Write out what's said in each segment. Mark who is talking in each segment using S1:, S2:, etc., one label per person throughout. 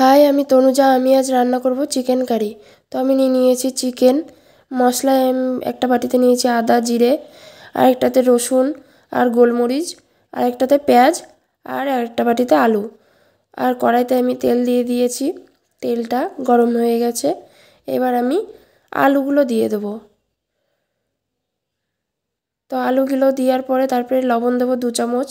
S1: high আমি তনুজা আমি আজ রান্না করব চিকেন কারি তো আমি নিয়ে নিয়েছি চিকেন মশলা একটা বাটিতে নিয়েছি আদা জিরে আরেকটাতে রসুন আর গোলমরিচ আরেকটাতে পেঁয়াজ আর একটা বাটিতে আলু আর কড়াইতে আমি তেল দিয়ে দিয়েছি তেলটা গরম হয়ে গেছে এবার আমি আলুগুলো দিয়ে দেবো তো আলুগুলো দেওয়ার পরে তারপরে লবণ দেবো দু চামচ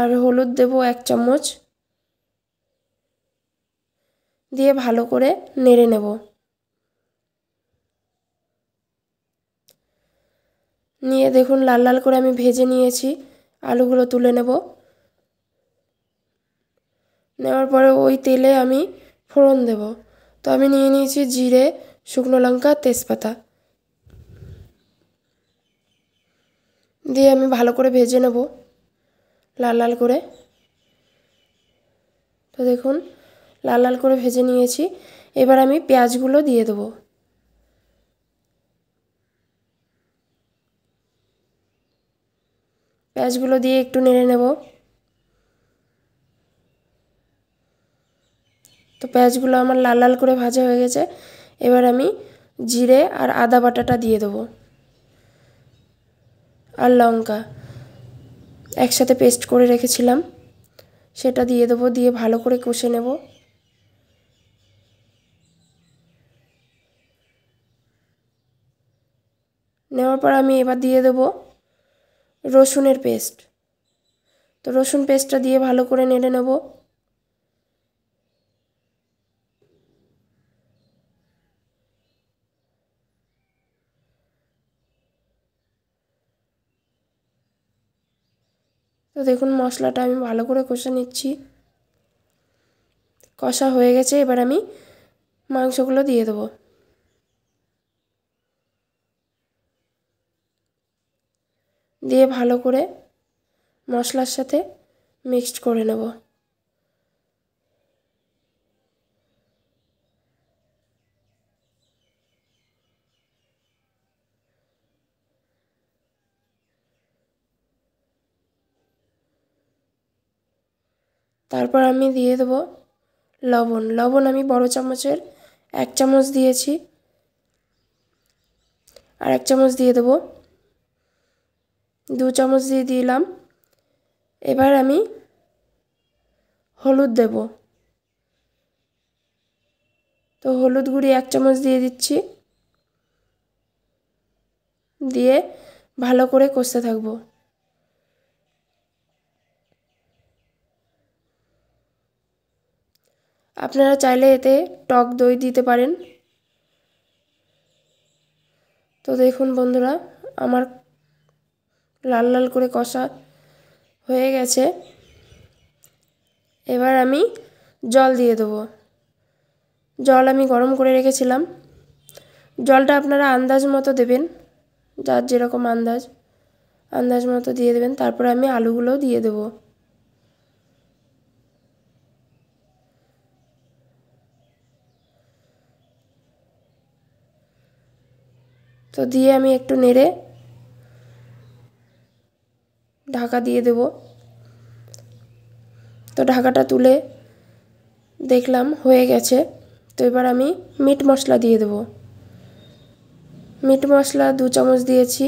S1: আর হলুদ দেব এক চামচ দিয়ে ভালো করে নেড়ে নেব নিয়ে দেখুন লাল লাল করে আমি ভেজে নিয়েছি আলুগুলো তুলে নেব নেওয়ার পরে ওই তেলে আমি ফোড়ন দেব তো আমি নিয়ে নিয়েছি জিরে শুকনো লঙ্কা তেজপাতা দিয়ে আমি ভালো করে ভেজে নেবো লাল লাল করে তো দেখুন লাল লাল করে ভেজে নিয়েছি এবার আমি পেঁয়াজগুলো দিয়ে দেবো পেঁয়াজগুলো দিয়ে একটু নেড়ে নেব তো পেঁয়াজগুলো আমার লাল লাল করে ভাজা হয়ে গেছে এবার আমি জিরে আর আদা বাটাটা দিয়ে দেবো আর লঙ্কা একসাথে পেস্ট করে রেখেছিলাম সেটা দিয়ে দেবো দিয়ে ভালো করে কষে নেব নেওয়ার পর আমি এবার দিয়ে দেব রসুনের পেস্ট তো রসুন পেস্টটা দিয়ে ভালো করে নেড়ে নেবো তো দেখুন মশলাটা আমি ভালো করে কষে নিচ্ছি কষা হয়ে গেছে এবার আমি মাংসগুলো দিয়ে দেবো দিয়ে ভালো করে মশলার সাথে মিক্সড করে নেব তারপর আমি দিয়ে দেবো লবণ লবণ আমি বড় চামচের এক চামচ দিয়েছি আর এক চামচ দিয়ে দেবো দু চামচ দিয়ে দিলাম এবার আমি হলুদ দেব তো হলুদ গুঁড়ি এক চামচ দিয়ে দিচ্ছি দিয়ে ভালো করে কষতে থাকবো আপনারা চাইলে এতে টক দই দিতে পারেন তো দেখুন বন্ধুরা আমার লাল লাল করে কষা হয়ে গেছে এবার আমি জল দিয়ে দেবো জল আমি গরম করে রেখেছিলাম জলটা আপনারা আন্দাজ মতো দেবেন যার যেরকম আন্দাজ আন্দাজ মতো দিয়ে দেবেন তারপরে আমি আলুগুলো দিয়ে দেবো তো দিয়ে আমি একটু নেড়ে ঢাকা দিয়ে দেব তো ঢাকাটা তুলে দেখলাম হয়ে গেছে তো এবার আমি মিট মশলা দিয়ে দেব মিট মশলা দু চামচ দিয়েছি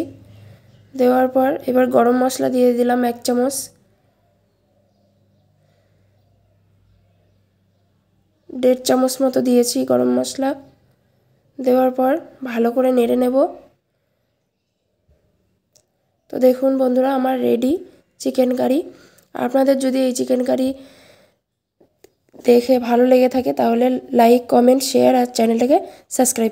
S1: দেওয়ার পর এবার গরম মশলা দিয়ে দিলাম এক চামচ দেড় চামচ মতো দিয়েছি গরম মশলা দেওয়ার পর ভালো করে নেড়ে নেব তো দেখুন বন্ধুরা আমার রেডি চিকেন কারি আপনাদের যদি এই চিকেন কারি দেখে ভালো লেগে থাকে তাহলে লাইক কমেন্ট শেয়ার আর চ্যানেলটাকে সাবস্ক্রাইব